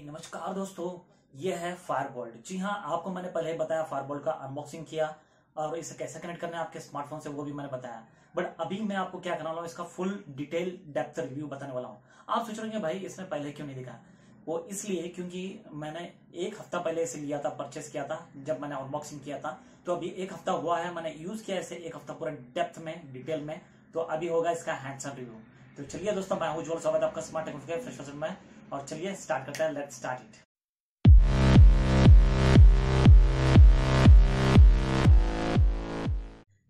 नमस्कार दोस्तों ये है फायरबोल्ट जी हाँ आपको मैंने पहले बताया फायरबोल्ट का अनबॉक्सिंग किया और इसे कैसे कनेक्ट करना है आपके स्मार्टफोन से वो भी मैंने बताया बट अभी मैं आपको क्या करने वाला हूँ इसका फुल डिटेल डेप्थ रिव्यू बताने वाला हूँ आप सोच रहे भाई इसने पहले क्यों नहीं दिखा वो इसलिए क्योंकि मैंने एक हफ्ता पहले इसे लिया था परचेस किया था जब मैंने अनबॉक्सिंग किया था तो अभी एक हफ्ता हुआ है मैंने यूज किया इसे एक हफ्ता पूरा डेप्थ में डिटेल में तो अभी होगा इसका हैंडसम रिव्यू तो चलिए दोस्तों मैं हूँ स्वागत आपका स्मार्ट टेक्निकल में और चलिए स्टार्ट करते हैं लेट्स स्टार्ट इट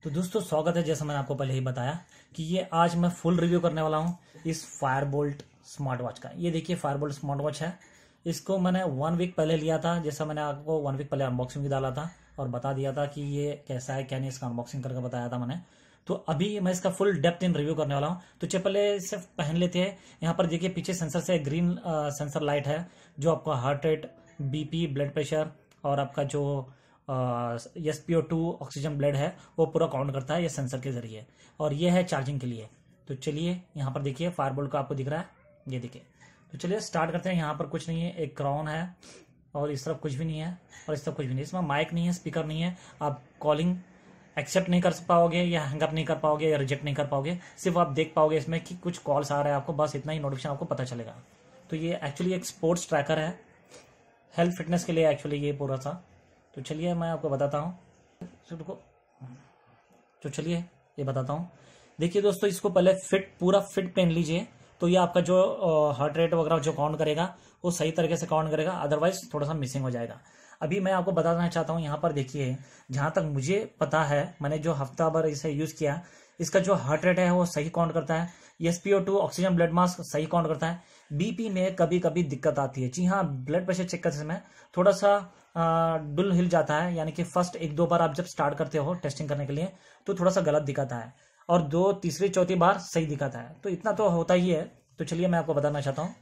तो दोस्तों स्वागत है जैसा मैंने आपको पहले ही बताया कि ये आज मैं फुल रिव्यू करने वाला हूँ इस फायर बोल्ट स्मार्ट वॉच का ये देखिए फायर बोल्ट स्मार्ट वॉच है इसको मैंने वन वीक पहले लिया था जैसा मैंने आपको वन वीक पहले अनबॉक्सिंग भी डाला था और बता दिया था कि ये कैसा है क्या नहीं इसका अनबॉक्सिंग करके बताया था मैंने तो अभी मैं इसका फुल डेप्थ इन रिव्यू करने वाला हूँ तो चप्पलें सिर्फ पहन लेते हैं यहाँ पर देखिए पीछे सेंसर से ग्रीन सेंसर लाइट है जो आपका heart rate BP blood pressure और आपका जो S P O two oxygen blood है वो पूरा काउंट करता है ये सेंसर के जरिए और ये है चार्जिंग के लिए तो चलिए यहाँ पर देखिए फायरबोल्ट का आपको दिख रहा है ये देखिए तो चलिए स्टार्ट करते हैं यहाँ पर कुछ नहीं है एक क्राउन है और इस तरफ कुछ भी नहीं है और इस तरफ कुछ भी नहीं है इसमें माइक नहीं है स्पीकर नहीं है आप कॉलिंग एक्सेप्ट नहीं कर पाओगे या हैंगअप नहीं कर पाओगे या रिजेक्ट नहीं कर पाओगे सिर्फ आप देख पाओगे इसमें कि कुछ कॉल्स आ रहे हैं आपको बस इतना ही नोटिफिकेशन आपको पता चलेगा तो ये एक्चुअली एक स्पोर्ट्स ट्रैकर है हेल्थ फिटनेस के लिए एक्चुअली ये पूरा था तो चलिए मैं आपको बताता हूँ तो, तो चलिए ये बताता हूँ देखिए दोस्तों इसको पहले फिट पूरा फिट पहन लीजिए तो ये आपका जो हार्ट रेट वगैरह जो काउंट करेगा वो सही तरीके से काउंट करेगा अदरवाइज थोड़ा सा मिसिंग हो जाएगा अभी मैं आपको बताना चाहता हूँ यहाँ पर देखिए जहाँ तक मुझे पता है मैंने जो हफ्ता भर इसे यूज़ किया इसका जो हार्ट रेट है वो सही काउंट करता है S P O two oxygen blood mask सही काउंट करता है बीपी में कभी कभी दिक्कत आती है जी हाँ ब्लड प्रेशर चेक करते समय थोड़ा सा डुल हिल जाता है यानी कि फर्स्ट एक दो बार आप जब स्टार्ट करते हो टेस्टिंग करने के लिए तो थोड़ा सा गलत दिखाता है और दो तीसरी चौथी बार सही दिखाता है तो इतना तो होता ही है तो चलिए मैं आपको बताना चाहता हूँ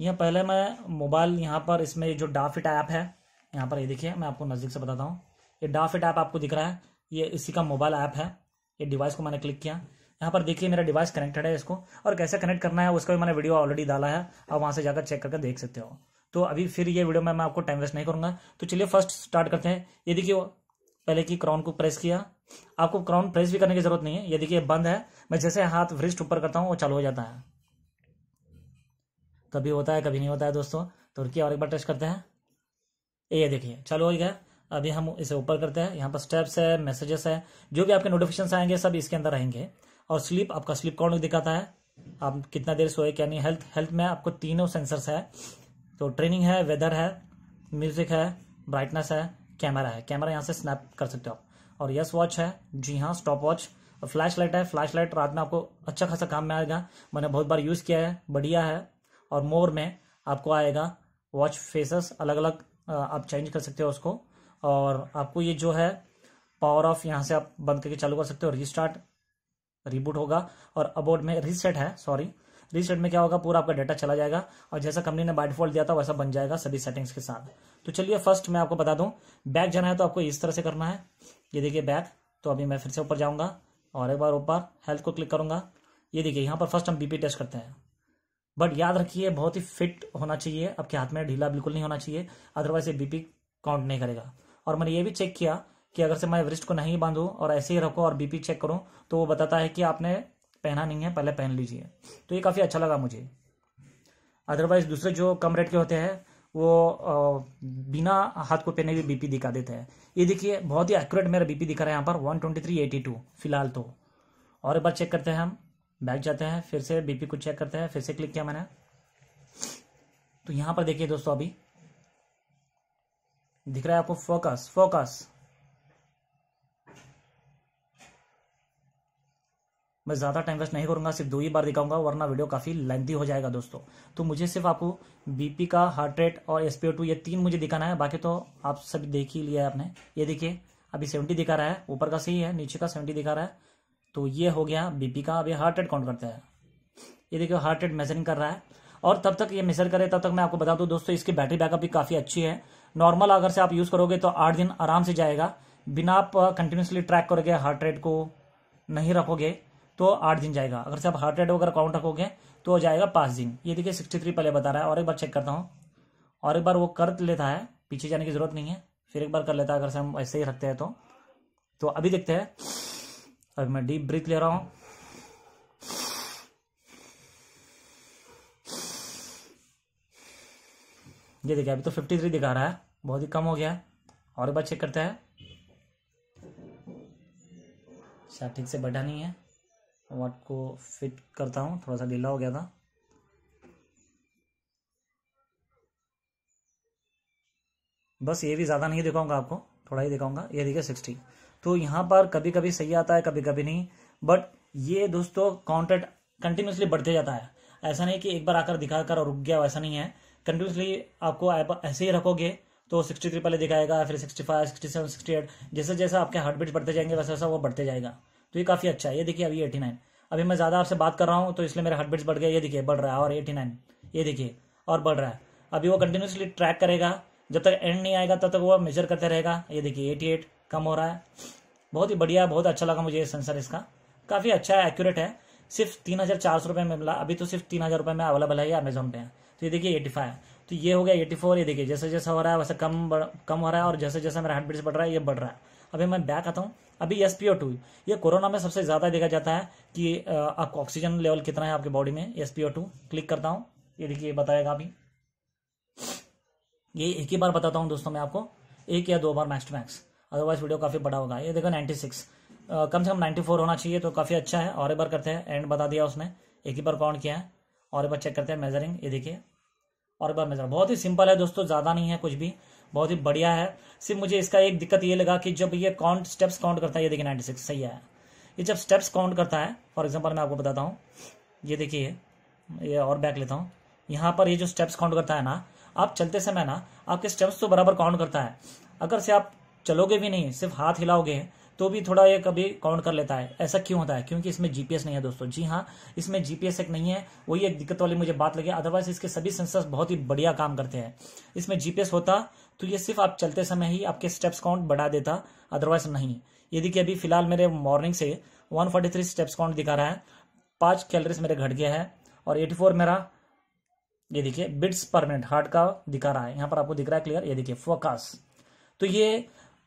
यह पहले मैं मोबाइल यहाँ पर इसमें जो डाफिट ऐप है यहाँ पर ये देखिए मैं आपको नज़दीक से बताता हूँ ये डाफिट ऐप आपको दिख रहा है ये इसी का मोबाइल ऐप है ये डिवाइस को मैंने क्लिक किया यहाँ पर देखिए मेरा डिवाइस कनेक्टेड है इसको और कैसे कनेक्ट करना है उसका भी मैंने वीडियो ऑलरेडी डाला है आप वहाँ से जाकर चेक करके देख सकते हो तो अभी फिर ये वीडियो में मैं आपको टाइम वेस्ट नहीं करूँगा तो चलिए फर्स्ट स्टार्ट करते हैं ये देखिए पहले की क्राउन को प्रेस किया आपको क्राउन प्रेस भी करने की जरूरत नहीं है ये देखिए बंद है मैं जैसे हाथ वृष्ट ऊपर करता हूँ वो चालू हो जाता है कभी होता है कभी नहीं होता है दोस्तों तो और एक बार टेस्ट करते हैं ये देखिए चलो हो गया अभी हम इसे ऊपर करते हैं यहाँ पर स्टेप्स है मैसेजेस है जो भी आपके नोटिफिकेशन आएंगे सब इसके अंदर रहेंगे और स्लीप आपका स्लीप कौन दिखाता है आप कितना देर सोए क्या नहीं हेल्थ हेल्थ में आपको तीनों सेंसर्स तो है तो ट्रेनिंग है वेदर है म्यूजिक है ब्राइटनेस है कैमरा है कैमरा यहाँ से स्नैप कर सकते हो आप और यस वॉच है जी हाँ स्टॉप वॉच और फ्लैश लाइट है फ्लैश लाइट रात में आपको अच्छा खासा काम में आएगा मैंने बहुत बार यूज़ किया है बढ़िया है और मोर में आपको आएगा वॉच फेसेस अलग अलग आप चेंज कर सकते हो उसको और आपको ये जो है पावर ऑफ यहाँ से आप बंद करके चालू कर सकते हो रिस्टार्ट रिबूट होगा और अबोर्ड में रीसेट है सॉरी रीसेट में क्या होगा पूरा आपका डाटा चला जाएगा और जैसा कंपनी ने बाय डिफॉल्ट दिया था वैसा बन जाएगा सभी सेटिंग्स के साथ तो चलिए फर्स्ट मैं आपको बता दूं बैक जाना है तो आपको इस तरह से करना है ये देखिए बैक तो अभी मैं फिर से ऊपर जाऊंगा और एक बार ऊपर हेल्थ को क्लिक करूंगा ये देखिए यहाँ पर फर्स्ट हम बीपी टेस्ट करते हैं बट याद रखिए बहुत ही फिट होना चाहिए आपके हाथ में ढीला बिल्कुल नहीं होना चाहिए अदरवाइज ये बीपी काउंट नहीं करेगा और मैंने ये भी चेक किया कि अगर से मैं वरिस्ट को नहीं बांधू और ऐसे ही रखो और बीपी चेक करूँ तो वो बताता है कि आपने पहना नहीं है पहले पहन लीजिए तो ये काफ़ी अच्छा लगा मुझे अदरवाइज दूसरे जो कम रेट के होते हैं वो बिना हाथ को पहने भी बीपी दिखा देते हैं ये देखिए बहुत ही एक्यूरेट मेरा बीपी दिखा रहा है यहाँ पर one twenty three eighty two फिलहाल तो और एक बार चेक करते हैं हम बैठ जाते हैं फिर से बीपी को चेक करते हैं फिर से क्लिक किया मैंने तो यहां पर देखिए दोस्तों अभी दिख रहा है आपको फोकस फोकस मैं ज़्यादा टाइम वेस्ट नहीं करूंगा सिर्फ दो ही बार दिखाऊंगा वरना वीडियो काफ़ी लेंथी हो जाएगा दोस्तों तो मुझे सिर्फ आपको बीपी का हार्ट रेट और एसपीओ टू ये तीन मुझे दिखाना है बाकी तो आप सभी देख ही लिया है आपने ये देखिए अभी सेवेंटी दिखा रहा है ऊपर का सही है नीचे का सेवेंटी दिखा रहा है तो ये हो गया बीपी का अभी हार्ट रेट काउंट करता है ये देखिए हार्ट रेट मेजरिंग कर रहा है और तब तक ये मेजर करे तब तक मैं आपको बता दूं दोस्तों इसकी बैटरी बैकअप भी काफ़ी अच्छी है नॉर्मल अगर से आप यूज़ करोगे तो आठ दिन आराम से जाएगा बिना आप कंटिन्यूसली ट्रैक करोगे हार्ट रेट को नहीं रखोगे तो आठ दिन जाएगा अगर से आप हार्ट रेट वगैरह काउंट रखोगे तो हो जाएगा पाँच दिन ये देखिए सिक्सटी थ्री पहले बता रहा है और एक बार चेक करता हूँ और एक बार वो कर लेता है पीछे जाने की ज़रूरत नहीं है फिर एक बार कर लेता है अगर से हम ऐसे ही रखते हैं तो, तो अभी देखते हैं अभी मैं डीप ब्रीथ ले रहा हूं ये देखिए अभी तो फिफ्टी थ्री दिखा रहा है बहुत ही कम हो गया है और एक बार चेक करते हैं शायद ठीक से बैठा नहीं है वाट को फिट करता हूँ थोड़ा सा ढीला हो गया था बस ये भी ज़्यादा नहीं दिखाऊंगा आपको थोड़ा ही दिखाऊंगा ये देखिए सिक्सटी तो यहाँ पर कभी कभी सही आता है कभी कभी नहीं बट ये दोस्तों काउंटेड कंटिन्यूसली बढ़ते जाता है ऐसा नहीं कि एक बार आकर दिखा कर रुक गया वैसा नहीं है कंटिन्यूसली आपको ऐप ऐसे ही रखोगे तो सिक्सटी थ्री पहले दिखाएगा फिर sixty five sixty seven sixty eight जैसे जैसे आपके हार्ट बीट बढ़ते जाएंगे वैसे वैसा वो बढ़ते जाएगा तो ये काफ़ी अच्छा है ये देखिए अभी एटी नाइन अभी मैं ज़्यादा आपसे बात कर रहा हूँ तो इसलिए मेरे हार्ट बीट्स बढ़ गया ये देखिए बढ़ रहा है और एटी नाइन ये देखिए और बढ़ रहा है अभी वो कंटिन्यूसली ट्रैक करेगा जब तक एंड नहीं आएगा तब तक वो मेजर करते रहेगा ये देखिए एटी एट कम हो रहा है बहुत ही बढ़िया बहुत अच्छा लगा मुझे ये सेंसर इसका काफ़ी अच्छा है एक्यूरेट है सिर्फ तीन हज़ार चार सौ रुपये में मिला अभी तो सिर्फ तीन हज़ार रुपये में अवेलेबल है ये अमेजोन पे है तो ये देखिए एटी फाइव तो ये हो गया एटी फोर ये देखिए जैसे जैसे हो रहा है वैसे कम कम हो रहा है और जैसे जैसे मेरा हार्ट बीट बढ़ रहा है ये बढ़ रहा है अभी मैं बैक आता हूँ अभी एस पी ओ टू ये कोरोना में सबसे ज़्यादा देखा जाता है कि आपका ऑक्सीजन लेवल कितना है आपके बॉडी में S P O two click करता हूँ ये देखिए बताएगा अभी ये एक ही बार बताता हूँ दोस्तों मैं आपको एक या दो बार max to max otherwise video काफ़ी बड़ा होगा ये देखो नाइन्टी सिक्स कम से कम नाइन्टी फोर होना चाहिए तो काफ़ी अच्छा है और एक बार करते हैं एंड बता दिया उसने एक ही बार काउंट किया है और एक बार चेक करते हैं मेजरिंग ये देखिए और एक बार मेजर बहुत ही सिंपल है दोस्तों ज़्यादा नहीं है कुछ भी बहुत ही बढ़िया है सिर्फ मुझे इसका एक दिक्कत ये लगा कि जब ये काउंट स्टेप्स काउंट करता है ये देखिए नाइन्टी सिक्स सही है ये जब स्टेप्स काउंट करता है फॉर एग्जाम्पल मैं आपको बताता हूँ ये देखिए ये और बैक लेता हूँ यहाँ पर ये जो स्टेप्स काउंट करता है ना आप चलते समय ना आपके स्टेप्स तो बराबर काउंट करता है अगर से आप चलोगे भी नहीं सिर्फ हाथ हिलाओगे तो भी थोड़ा ये कभी काउंट कर लेता है ऐसा क्यों होता है क्योंकि इसमें जीपीएस नहीं है दोस्तों जी हाँ इसमें जीपीएस एक नहीं है वही एक दिक्कत वाली मुझे बात लगी अदरवाइज इसके सभी सेंसर्स बहुत ही बढ़िया काम करते हैं इसमें जीपीएस होता तो ये सिर्फ आप चलते समय ही आपके स्टेप्स काउंट बढ़ा देता अदरवाइज नहीं ये देखिए अभी फिलहाल मेरे मॉर्निंग से वन स्टेप्स काउंट दिखा रहा है पांच कैलरीज मेरे घट गया है और एटी मेरा ये देखिए बिट्स पर मिनट हार्ट का दिखा रहा है यहाँ पर आपको दिख रहा है क्लियर ये देखिए फोकस तो ये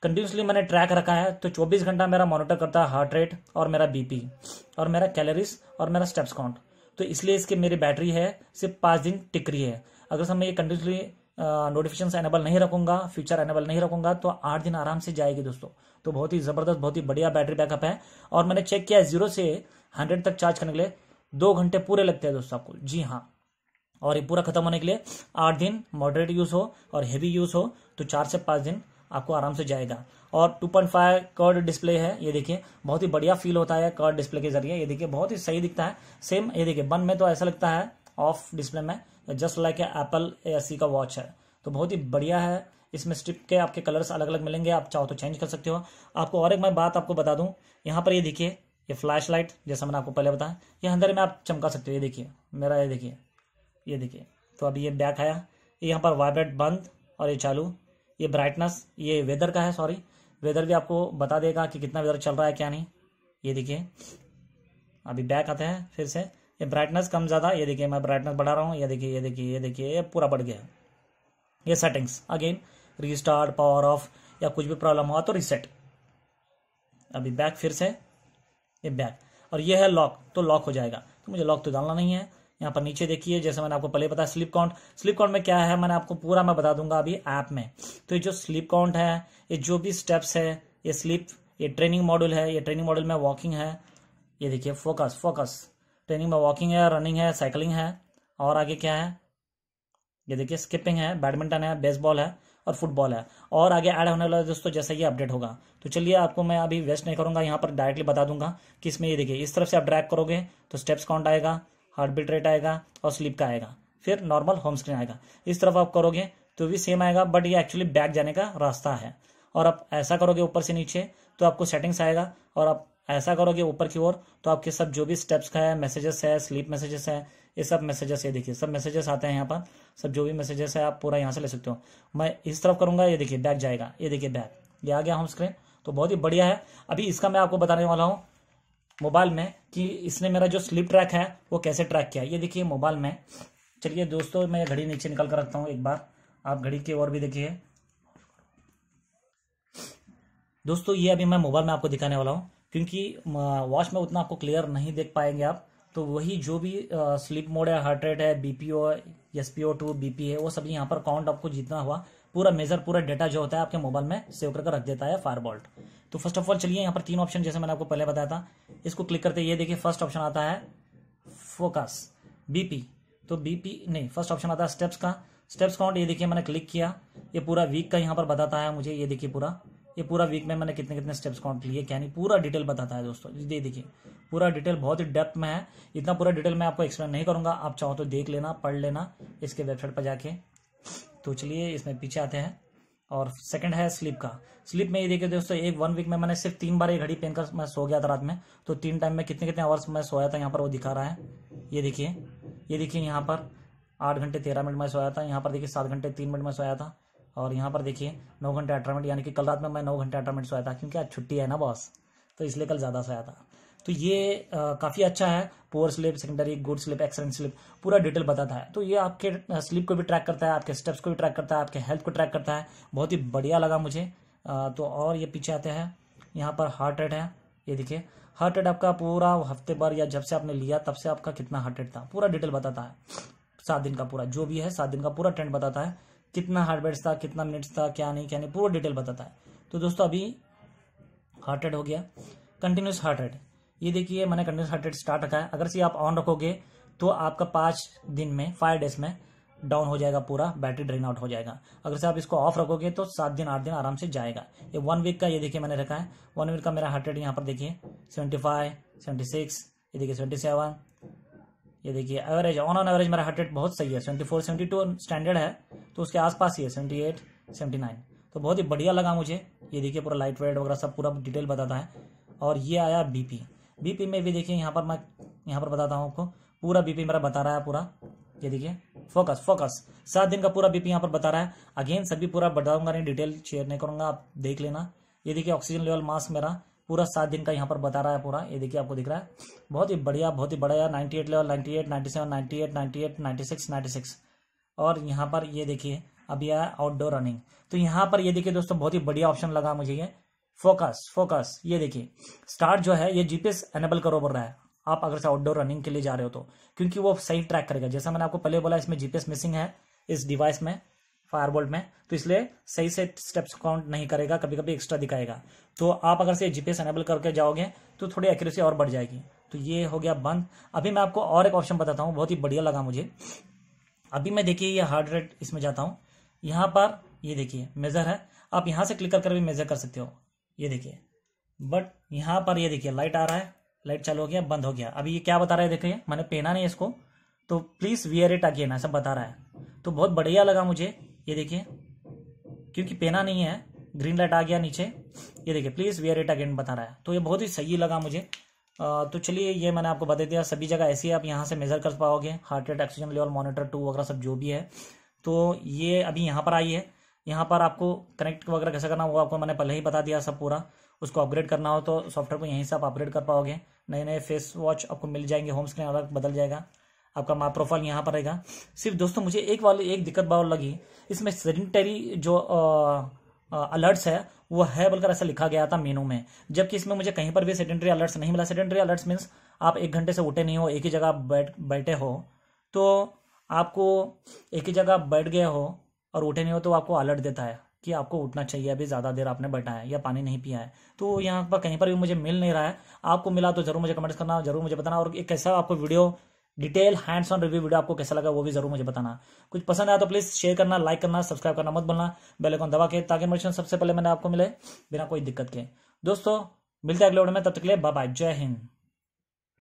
कंटिन्यूसली मैंने ट्रैक रखा है तो 24 घंटा मेरा मॉनिटर करता है हार्ट रेट और मेरा बीपी और मेरा कैलोरीज और मेरा स्टेप्स काउंट तो इसलिए इसके मेरी बैटरी है सिर्फ पाँच दिन टिक रही है अगर सर मैं ये कंटिन्यूसली नोटिफिकेशन एनेबल नहीं रखूंगा फीचर एनेबल नहीं रखूंगा तो आठ दिन आराम से जाएगी दोस्तों तो बहुत ही ज़बरदस्त बहुत ही बढ़िया बैटरी बैकअप है और मैंने चेक किया जीरो से हंड्रेड तक चार्ज करने के लिए दो घंटे पूरे लगते हैं दोस्तों आपको जी हाँ और ये पूरा खत्म होने के लिए आठ दिन मॉडरेट यूज़ हो और हेवी यूज़ हो तो चार से पांच दिन आपको आराम से जाएगा और 2.5 कर्ड डिस्प्ले है ये देखिए बहुत ही बढ़िया फील होता है कर्ड डिस्प्ले के जरिए ये देखिए बहुत ही सही दिखता है सेम ये देखिए बन में तो ऐसा लगता है ऑफ डिस्प्ले में जस्ट लाइक एप्पल ए का वॉच है तो बहुत ही बढ़िया है इसमें स्ट्रिप के आपके कलर्स अलग अलग मिलेंगे आप चाहो तो चेंज कर सकते हो आपको और एक मैं बात आपको बता दूं यहाँ पर ये देखिए ये फ्लैश लाइट जैसा मैंने आपको पहले बताया ये अंदर में आप चमका सकते हो ये देखिए मेरा ये देखिए ये देखिए तो अभी ये बैक आया ये यहाँ पर वाइब्रेट बंद और ये चालू ये ब्राइटनेस ये वेदर का है सॉरी वेदर भी आपको बता देगा कि कितना वेदर चल रहा है क्या नहीं ये देखिए अभी बैक आते हैं फिर से ये ब्राइटनेस कम ज़्यादा ये देखिए मैं ब्राइटनेस बढ़ा रहा हूँ ये देखिए ये देखिए ये देखिए ये पूरा बढ़ गया ये settings again restart power off या कुछ भी प्रॉब्लम हुआ तो रिसेट अभी बैक फिर से ये बैक और ये है लॉक तो लॉक हो जाएगा तो मुझे लॉक तो डालना नहीं है यहाँ पर नीचे देखिए जैसे मैंने आपको पहले बताया स्लिप काउंट स्लिप काउंट में क्या है मैंने आपको पूरा मैं बता दूंगा अभी ऐप में तो ये जो स्लिप काउंट है ये जो भी स्टेप्स है ये स्लिप ये ट्रेनिंग मॉडल है ये ट्रेनिंग मॉडल में वॉकिंग है ये देखिए फोकस फोकस ट्रेनिंग में वॉकिंग है रनिंग है साइकिलिंग है और आगे क्या है ये देखिए स्किपिंग है बैडमिंटन है बेसबॉल है और फुटबॉल है और आगे ऐड होने वाला है दोस्तों जैसा ये अपडेट होगा तो चलिए आपको मैं अभी वेस्ट नहीं करूंगा यहाँ पर डायरेक्टली बता दूंगा कि इसमें ये देखिए इस तरफ से आप ड्रैग करोगे तो स्टेप्स काउंट आएगा हार्ट बीट रेट आएगा और स्लीप का आएगा फिर नॉर्मल होम स्क्रीन आएगा इस तरफ आप करोगे तो भी सेम आएगा बट ये एक्चुअली बैक जाने का रास्ता है और आप ऐसा करोगे ऊपर से नीचे तो आपको सेटिंग्स आएगा और आप ऐसा करोगे ऊपर की ओर तो आपके सब जो भी स्टेप्स का है मैसेजेस है स्लीप मैसेजेस है ये सब मैसेजेस ये देखिए सब मैसेजेस आते हैं यहाँ पर सब जो भी मैसेजेस है आप पूरा यहाँ से ले सकते हो मैं इस तरफ करूंगा ये देखिए बैक जाएगा ये देखिए बैक ये आ गया होम स्क्रीन तो बहुत ही बढ़िया है अभी इसका मैं आपको बताने वाला हूँ मोबाइल में कि इसने मेरा जो स्लिप ट्रैक है वो कैसे ट्रैक किया ये देखिए मोबाइल में चलिए दोस्तों मैं घड़ी नीचे निकाल कर रखता हूँ एक बार आप घड़ी की ओर भी देखिए दोस्तों ये अभी मैं मोबाइल में आपको दिखाने वाला हूँ क्योंकि वॉच में उतना आपको क्लियर नहीं देख पाएंगे आप तो वही जो भी स्लिप मोड है हार्ट रेट है BPO S P O two BP है वो सभी यहाँ पर काउंट आपको जितना हुआ पूरा मेजर पूरा डेटा जो होता है आपके मोबाइल में सेव करके रख देता है फायर तो फर्स्ट ऑफ ऑल चलिए यहाँ पर तीन ऑप्शन जैसे मैंने आपको पहले बताया था इसको क्लिक करते ये देखिए फर्स्ट ऑप्शन आता है फोकस बीपी तो बीपी नहीं फर्स्ट ऑप्शन आता है स्टेप्स का स्टेप्स काउंट ये देखिए मैंने क्लिक किया ये पूरा वीक का यहाँ पर बताता है मुझे ये देखिए पूरा ये पूरा वीक में मैंने कितने कितने स्टेप्स काउंट लिए क्या नहीं पूरा डिटेल बताता है दोस्तों ये देखिए पूरा डिटेल बहुत ही डेप्थ में है इतना पूरा डिटेल मैं आपको एक्सप्लेन नहीं करूंगा आप चाहो तो देख लेना पढ़ लेना इसके वेबसाइट पर जाके तो चलिए इसमें पीछे आते हैं और सेकंड है स्लीप का स्लीप में ये देखिए दोस्तों एक वन वीक में मैंने सिर्फ तीन बार ये घड़ी पहनकर मैं सो गया था रात में तो तीन टाइम में कितने कितने आवर्स मैं सोया था यहाँ पर वो दिखा रहा है ये देखिए ये देखिए यहाँ पर आठ घंटे तेरह मिनट में सोया था यहाँ पर देखिए सात घंटे तीन मिनट में सोया था और यहाँ पर देखिए नौ घंटे अठारह मिनट यानी कि कल रात में मैं नौ घंटे अठारह मिनट सोया था क्योंकि आज छुट्टी है ना बॉस तो इसलिए कल ज़्यादा सोया था तो ये काफ़ी अच्छा है poor sleep secondary good sleep excellent sleep पूरा डिटेल बताता है तो ये आपके स्लिप को भी ट्रैक करता है आपके स्टेप्स को भी ट्रैक करता है आपके हेल्थ को ट्रैक करता है बहुत ही बढ़िया लगा मुझे तो और ये पीछे आते हैं यहाँ पर हार्ट रेट है ये देखिए हार्ट रेट आपका पूरा हफ्ते भर या जब से आपने लिया तब से आपका कितना हार्ट रेट था पूरा डिटेल बताता है सात दिन का पूरा जो भी है सात दिन का पूरा ट्रेंड बताता है कितना हार्ट रेट था कितना मिनट्स था क्या नहीं क्या नहीं पूरा डिटेल बताता है तो दोस्तों अभी हार्ट रेट हो गया कंटिन्यूस हार्ट रेट ये देखिए मैंने कंटिन्यूस हार्ट रेट स्टार्ट रखा है अगर से आप ऑन रखोगे तो आपका पाँच दिन में फाइव डेज में डाउन हो जाएगा पूरा बैटरी ड्रेन आउट हो जाएगा अगर से आप इसको ऑफ रखोगे तो सात दिन आठ दिन आराम से जाएगा ये वन वीक का ये देखिए मैंने रखा है वन वीक का मेरा हार्ट रेट यहाँ पर देखिए सेवेंटी फाइव सेवेंटी सिक्स ये देखिए सेवेंटी सेवन ये देखिए एवरेज ऑन ऑन एवरेज मेरा हार्ट रेट बहुत सही है seventy four seventy two standard है तो उसके आसपास ही है सेवेंटी एट सेवेंटी नाइन तो बहुत ही बढ़िया लगा मुझे ये देखिए पूरा लाइट वेट वगैरह सब पूरा डिटेल बताता है और ये आया बीपी बीपी में भी देखिए यहाँ पर मैं यहाँ पर बताता हूँ आपको पूरा बीपी मेरा बता रहा है पूरा ये देखिए फोकस फोकस सात दिन का पूरा बीपी यहाँ पर बता रहा है अगेन सभी पूरा बताऊंगा नहीं डिटेल शेयर नहीं करूंगा आप देख लेना ये देखिए ऑक्सीजन लेवल मास्क मेरा पूरा सात दिन का यहाँ पर बता रहा है पूरा ये देखिए आपको दिख रहा है बहुत ही बढ़िया बहुत ही बढ़िया ninety eight level ninety eight ninety seven ninety eight eight six six और यहाँ पर ये देखिए अभी आया आउटडोर रनिंग तो यहाँ पर ये देखिए दोस्तों बहुत ही बढ़िया ऑप्शन लगा मुझे ये फोकस फोकस ये देखिए स्टार्ट जो है ये जीपीएस एनेबल करो बोल रहा है आप अगर से आउटडोर रनिंग के लिए जा रहे हो तो क्योंकि वो सही ट्रैक करेगा जैसा मैंने आपको पहले बोला इसमें जीपीएस मिसिंग है इस डिवाइस में फायरबोल्ट में तो इसलिए सही से स्टेप्स काउंट नहीं करेगा कभी कभी एक्स्ट्रा दिखाएगा तो आप अगर से जीपीएस एनेबल करके जाओगे तो थोड़ी एक्यूरेसी और बढ़ जाएगी तो ये हो गया बंद अभी मैं आपको और एक ऑप्शन बताता हूँ बहुत ही बढ़िया लगा मुझे अभी मैं देखिए ये हार्ट रेट इसमें जाता हूँ यहाँ पर ये देखिए मेज़र है आप यहाँ से क्लिक कर भी मेज़र कर सकते हो ये देखिए बट यहाँ पर ये देखिए लाइट आ रहा है लाइट चालू हो गया बंद हो गया अभी ये क्या बता रहा है देखिए मैंने पहना नहीं इसको तो प्लीज़ वियर इट अगेन ऐसा बता रहा है तो बहुत बढ़िया लगा मुझे ये देखिए क्योंकि पहना नहीं है ग्रीन लाइट आ गया नीचे ये देखिए प्लीज़ वियर इट अगेन बता रहा है तो ये बहुत ही सही लगा मुझे तो चलिए ये मैंने आपको बता दिया सभी जगह ऐसी आप यहाँ से मेज़र कर पाओगे heart rate oxygen level monitor too वगैरह सब जो भी है तो ये अभी यहाँ पर आई है यहाँ पर आपको कनेक्ट वगैरह कैसे करना होगा आपको मैंने पहले ही बता दिया सब पूरा उसको अपग्रेड करना हो तो सॉफ्टवेयर को यहीं से आप अपग्रेड कर पाओगे नए नए फेस वॉच आपको मिल जाएंगे होम स्क्रीन अलग बदल जाएगा आपका माँ प्रोफाइल यहाँ पर रहेगा सिर्फ दोस्तों मुझे एक वाली एक दिक्कत बार लगी इसमें सेडेंटरी जो अलर्ट्स है वो है बोलकर ऐसा लिखा गया था मेनू में जबकि इसमें मुझे कहीं पर भी सेडेंटरी अलर्ट्स नहीं मिला सेडेंटरी अलर्ट्स मीन्स आप एक घंटे से उठे नहीं हो एक ही जगह बैठ बैठे हो तो आपको एक ही जगह बैठ गए हो और उठे नहीं हो तो आपको अलर्ट देता है कि आपको उठना चाहिए अभी ज़्यादा देर आपने बैठा है या पानी नहीं पिया है तो यहाँ पर कहीं पर भी मुझे मिल नहीं रहा है आपको मिला तो ज़रूर मुझे कमेंट्स करना जरूर मुझे बताना और एक कैसा आपको video detail hands on review video आपको कैसा लगा वो भी जरूर मुझे बताना कुछ पसंद आया तो प्लीज़ शेयर करना लाइक करना सब्सक्राइब करना मत बोलना बेल आइकन दबा के ताकि मेरे सबसे पहले मैंने आपको मिले बिना कोई दिक्कत के दोस्तों मिलते हैं अगले वीडियो में तब तक के लिए बाय जय हिंद